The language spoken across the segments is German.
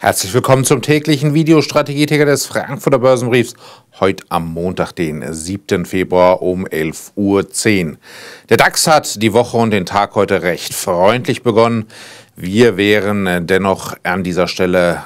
Herzlich willkommen zum täglichen Videostrategieticker des Frankfurter Börsenbriefs. Heute am Montag, den 7. Februar um 11.10 Uhr. Der DAX hat die Woche und den Tag heute recht freundlich begonnen. Wir wären dennoch an dieser Stelle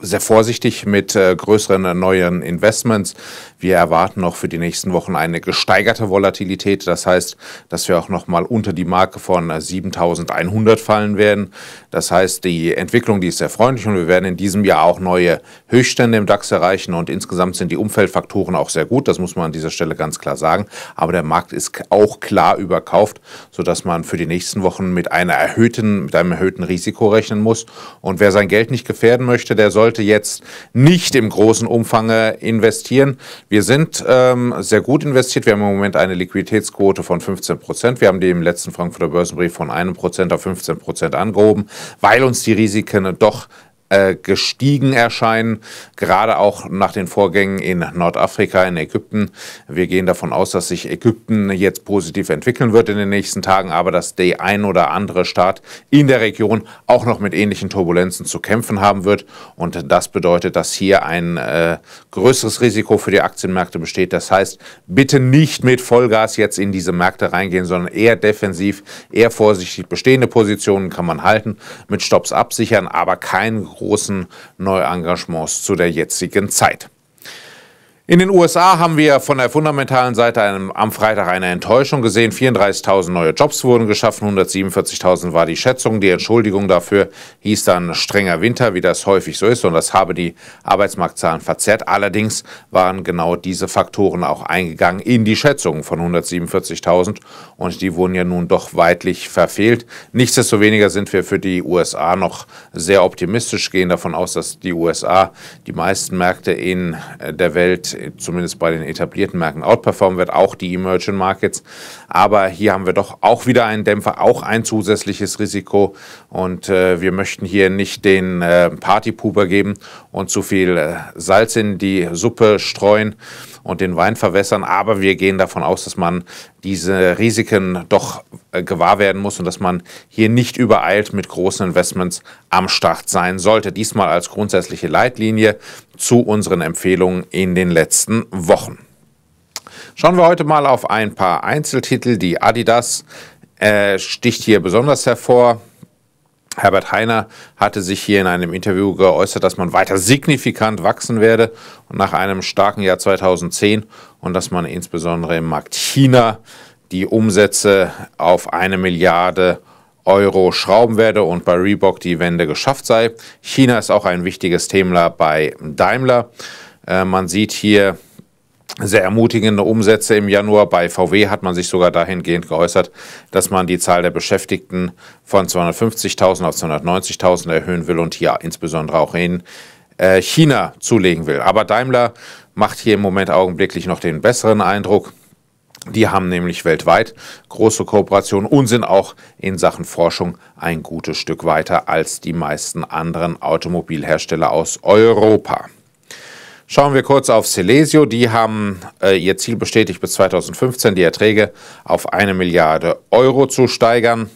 sehr vorsichtig mit äh, größeren äh, neuen Investments. Wir erwarten noch für die nächsten Wochen eine gesteigerte Volatilität. Das heißt, dass wir auch noch mal unter die Marke von 7100 äh, fallen werden. Das heißt, die Entwicklung, die ist sehr freundlich und wir werden in diesem Jahr auch neue Höchststände im DAX erreichen und insgesamt sind die Umfeldfaktoren auch sehr gut. Das muss man an dieser Stelle ganz klar sagen. Aber der Markt ist auch klar überkauft, sodass man für die nächsten Wochen mit einer erhöhten, mit einem erhöhten Risiko rechnen muss. Und wer sein Geld nicht gefährden möchte, der soll sollte jetzt nicht im großen Umfang äh, investieren. Wir sind ähm, sehr gut investiert. Wir haben im Moment eine Liquiditätsquote von 15 Prozent. Wir haben die im letzten Frankfurter Börsenbrief von einem Prozent auf 15 Prozent angehoben, weil uns die Risiken doch äh, gestiegen erscheinen, gerade auch nach den Vorgängen in Nordafrika, in Ägypten. Wir gehen davon aus, dass sich Ägypten jetzt positiv entwickeln wird in den nächsten Tagen, aber dass der ein oder andere Staat in der Region auch noch mit ähnlichen Turbulenzen zu kämpfen haben wird. Und das bedeutet, dass hier ein äh, größeres Risiko für die Aktienmärkte besteht. Das heißt, bitte nicht mit Vollgas jetzt in diese Märkte reingehen, sondern eher defensiv, eher vorsichtig. Bestehende Positionen kann man halten, mit Stops absichern, aber kein großen Neuengagements zu der jetzigen Zeit. In den USA haben wir von der fundamentalen Seite einem, am Freitag eine Enttäuschung gesehen. 34.000 neue Jobs wurden geschaffen, 147.000 war die Schätzung. Die Entschuldigung dafür hieß dann strenger Winter, wie das häufig so ist, und das habe die Arbeitsmarktzahlen verzerrt. Allerdings waren genau diese Faktoren auch eingegangen in die Schätzungen von 147.000 und die wurden ja nun doch weitlich verfehlt. Nichtsdestoweniger sind wir für die USA noch sehr optimistisch, gehen davon aus, dass die USA die meisten Märkte in der Welt zumindest bei den etablierten Märkten outperformen wird, auch die Emerging Markets. Aber hier haben wir doch auch wieder einen Dämpfer, auch ein zusätzliches Risiko. Und äh, wir möchten hier nicht den äh, Partypuber geben und zu viel äh, Salz in die Suppe streuen und den Wein verwässern. Aber wir gehen davon aus, dass man diese Risiken doch äh, gewahr werden muss und dass man hier nicht übereilt mit großen Investments am Start sein sollte. Diesmal als grundsätzliche Leitlinie zu unseren Empfehlungen in den letzten Wochen. Schauen wir heute mal auf ein paar Einzeltitel. Die Adidas äh, sticht hier besonders hervor. Herbert Heiner hatte sich hier in einem Interview geäußert, dass man weiter signifikant wachsen werde und nach einem starken Jahr 2010 und dass man insbesondere im Markt China die Umsätze auf eine Milliarde Euro Euro schrauben werde und bei Reebok die Wende geschafft sei. China ist auch ein wichtiges Thema bei Daimler. Äh, man sieht hier sehr ermutigende Umsätze im Januar. Bei VW hat man sich sogar dahingehend geäußert, dass man die Zahl der Beschäftigten von 250.000 auf 290.000 erhöhen will und hier insbesondere auch in äh, China zulegen will. Aber Daimler macht hier im Moment augenblicklich noch den besseren Eindruck. Die haben nämlich weltweit große Kooperationen und sind auch in Sachen Forschung ein gutes Stück weiter als die meisten anderen Automobilhersteller aus Europa. Schauen wir kurz auf Silesio. Die haben äh, ihr Ziel bestätigt, bis 2015 die Erträge auf eine Milliarde Euro zu steigern.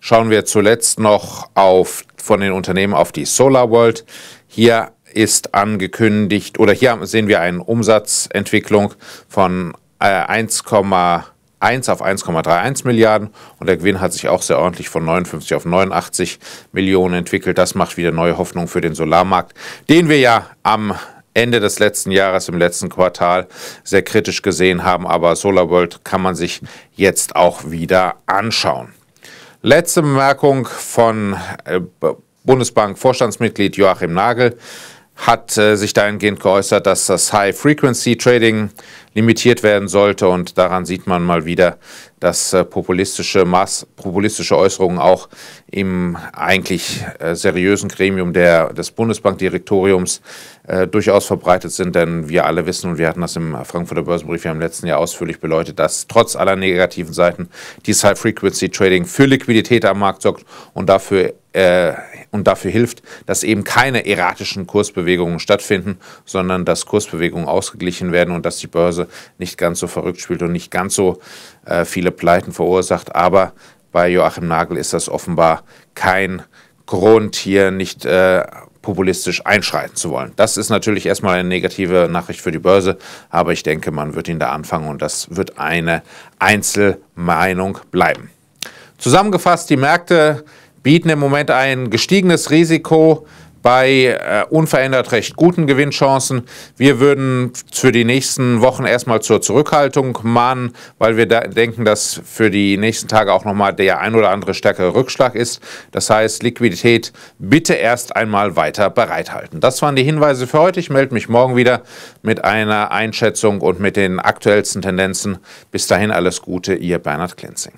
Schauen wir zuletzt noch auf, von den Unternehmen auf die SolarWorld. Hier ist angekündigt oder hier sehen wir eine Umsatzentwicklung von 1,1 äh, auf 1,31 Milliarden und der Gewinn hat sich auch sehr ordentlich von 59 auf 89 Millionen entwickelt. Das macht wieder neue Hoffnung für den Solarmarkt, den wir ja am Ende des letzten Jahres, im letzten Quartal sehr kritisch gesehen haben, aber SolarWorld kann man sich jetzt auch wieder anschauen. Letzte Bemerkung von äh, Bundesbank-Vorstandsmitglied Joachim Nagel hat äh, sich dahingehend geäußert, dass das High-Frequency-Trading limitiert werden sollte. Und daran sieht man mal wieder, dass äh, populistische, Maß, populistische Äußerungen auch im eigentlich äh, seriösen Gremium der, des Bundesbankdirektoriums äh, durchaus verbreitet sind. Denn wir alle wissen, und wir hatten das im Frankfurter Börsenbrief ja im letzten Jahr ausführlich beleuchtet, dass trotz aller negativen Seiten dieses High-Frequency-Trading für Liquidität am Markt sorgt und dafür äh, und dafür hilft, dass eben keine erratischen Kursbewegungen stattfinden, sondern dass Kursbewegungen ausgeglichen werden und dass die Börse nicht ganz so verrückt spielt und nicht ganz so äh, viele Pleiten verursacht. Aber bei Joachim Nagel ist das offenbar kein Grund, hier nicht äh, populistisch einschreiten zu wollen. Das ist natürlich erstmal eine negative Nachricht für die Börse, aber ich denke, man wird ihn da anfangen und das wird eine Einzelmeinung bleiben. Zusammengefasst, die Märkte bieten im Moment ein gestiegenes Risiko bei äh, unverändert recht guten Gewinnchancen. Wir würden für die nächsten Wochen erstmal zur Zurückhaltung mahnen, weil wir da denken, dass für die nächsten Tage auch nochmal der ein oder andere stärkere Rückschlag ist. Das heißt, Liquidität bitte erst einmal weiter bereithalten. Das waren die Hinweise für heute. Ich melde mich morgen wieder mit einer Einschätzung und mit den aktuellsten Tendenzen. Bis dahin alles Gute, ihr Bernhard Klenzing.